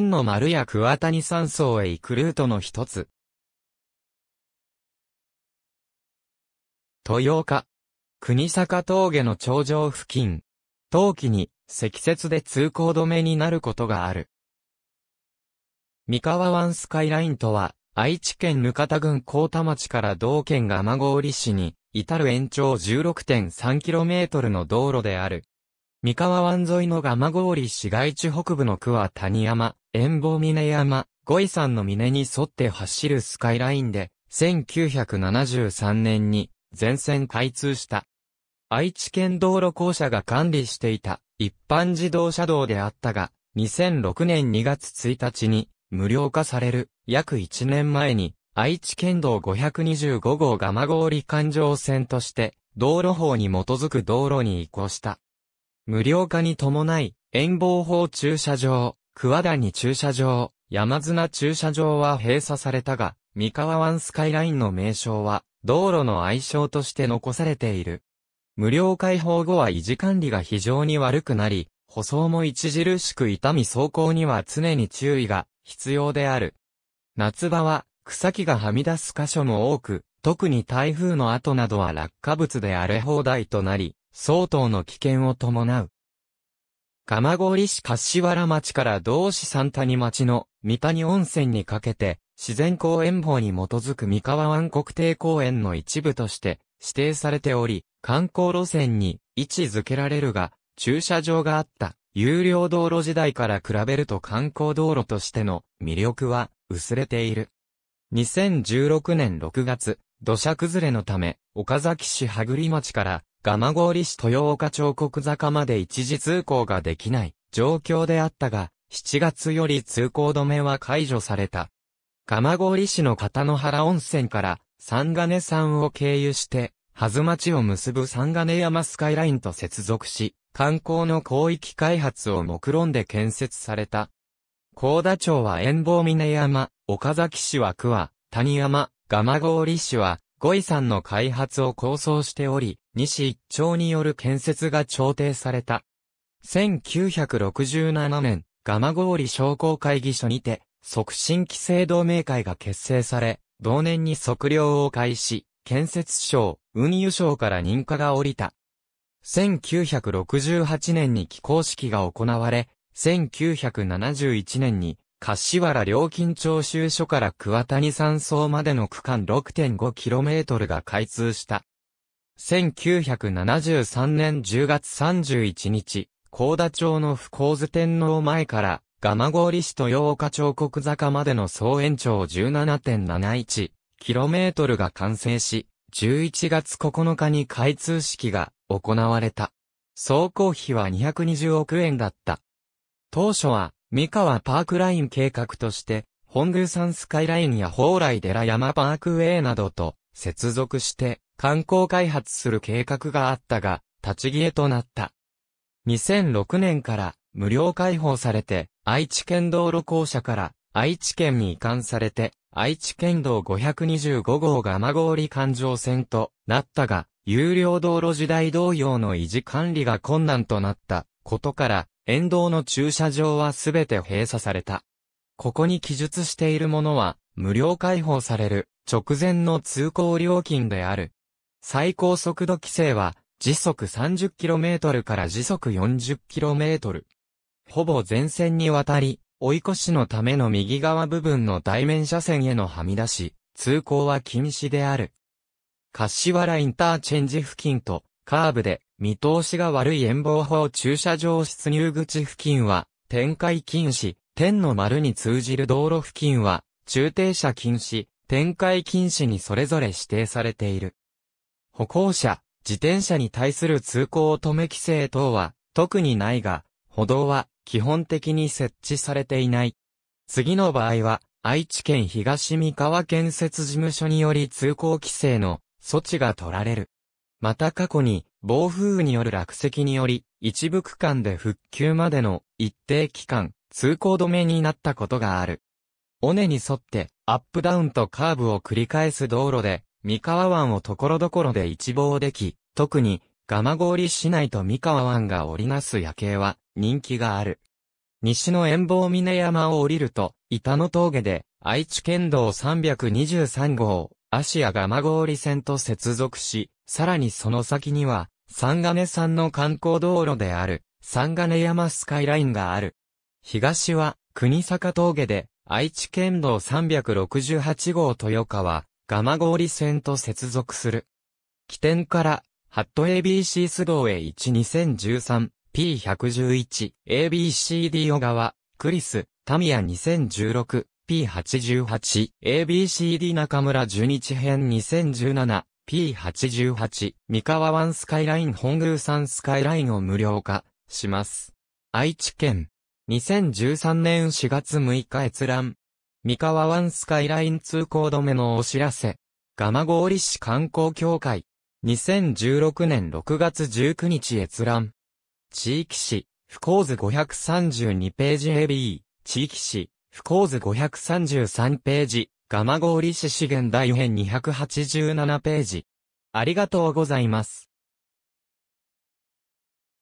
天の丸や桑谷山荘へ行くルートの一つ。豊岡。国坂峠の頂上付近。冬季に積雪で通行止めになることがある。三河湾スカイラインとは、愛知県ぬかた郡高田町から同県蒲郡市に、至る延長 16.3km の道路である。三河湾沿いの蒲郡市街地北部の桑谷山、遠望峰山、五位山の峰に沿って走るスカイラインで、1973年に全線開通した。愛知県道路公社が管理していた一般自動車道であったが、2006年2月1日に無料化される約1年前に愛知県道525号蒲郡環状線として道路法に基づく道路に移行した。無料化に伴い、遠望法駐車場、桑谷駐車場、山綱駐車場は閉鎖されたが、三河湾スカイラインの名称は、道路の愛称として残されている。無料開放後は維持管理が非常に悪くなり、舗装も著しく痛み走行には常に注意が必要である。夏場は草木がはみ出す箇所も多く、特に台風の後などは落下物で荒れ放題となり、相当の危険を伴う。鎌郡市柏原町から同市三谷町の三谷温泉にかけて、自然公園法に基づく三河湾国定公園の一部として指定されており、観光路線に位置づけられるが、駐車場があった有料道路時代から比べると観光道路としての魅力は薄れている。2016年6月、土砂崩れのため、岡崎市羽栗町から蒲郡市豊岡彫刻坂まで一時通行ができない状況であったが、7月より通行止めは解除された。蒲郡市の片野原温泉から三金山を経由して、はず町を結ぶ三金山スカイラインと接続し、観光の広域開発を目論んで建設された。高田町は遠望峰山、岡崎市は桑、谷山、蒲郡市は五位山の開発を構想しており、西一丁による建設が調停された。1967年、蒲郡商工会議所にて、促進規制同盟会が結成され、同年に測量を開始、建設省、運輸省から認可が下りた。1968年に起工式が行われ、1971年に柏原料金徴収所から桑谷山荘までの区間 6.5km が開通した。1973年10月31日、高田町の不幸図天皇前から、蒲郡市と八岡町国坂までの総延長 17.71km が完成し、11月9日に開通式が行われた。総工費は220億円だった。当初は、三河パークライン計画として、本宮山スカイラインや蓬莱寺山パークウェイなどと接続して観光開発する計画があったが、立ち消えとなった。2006年から無料開放されて、愛知県道路公社から愛知県に移管されて、愛知県道525号が天氷環状線となったが、有料道路時代同様の維持管理が困難となったことから、沿道の駐車場はすべて閉鎖された。ここに記述しているものは、無料開放される、直前の通行料金である。最高速度規制は、時速 30km から時速 40km。ほぼ全線にわたり、追い越しのための右側部分の対面車線へのはみ出し、通行は禁止である。柏原インターチェンジ付近と、カーブで、見通しが悪い遠望法駐車場出入口付近は、展開禁止、天の丸に通じる道路付近は、駐停車禁止、展開禁止にそれぞれ指定されている。歩行者、自転車に対する通行止め規制等は、特にないが、歩道は基本的に設置されていない。次の場合は、愛知県東三河建設事務所により通行規制の措置が取られる。また過去に、暴風雨による落石により、一部区間で復旧までの一定期間、通行止めになったことがある。尾根に沿って、アップダウンとカーブを繰り返す道路で、三河湾を所々で一望でき、特に、蒲郡市内と三河湾が織りなす夜景は、人気がある。西の遠望峰山を降りると、板野峠で、愛知県道323号、アシア蒲郡線と接続し、さらにその先には、三ネ山の観光道路である、三ネ山スカイラインがある。東は、国坂峠で、愛知県道368号豊川、蒲郡線と接続する。起点から、ハット ABC 須道へ 12013P111ABCD 小川、クリス、タミヤ2016 P88、ABCD 中村十日編2017、P88、三河湾スカイライン本宮山スカイラインを無料化します。愛知県、2013年4月6日閲覧。三河湾スカイライン通行止めのお知らせ。蒲郡市観光協会。2016年6月19日閲覧。地域市、福光図532ページ AB、地域市、不構図533ページ、蒲郡市資源大編287ページ。ありがとうございます。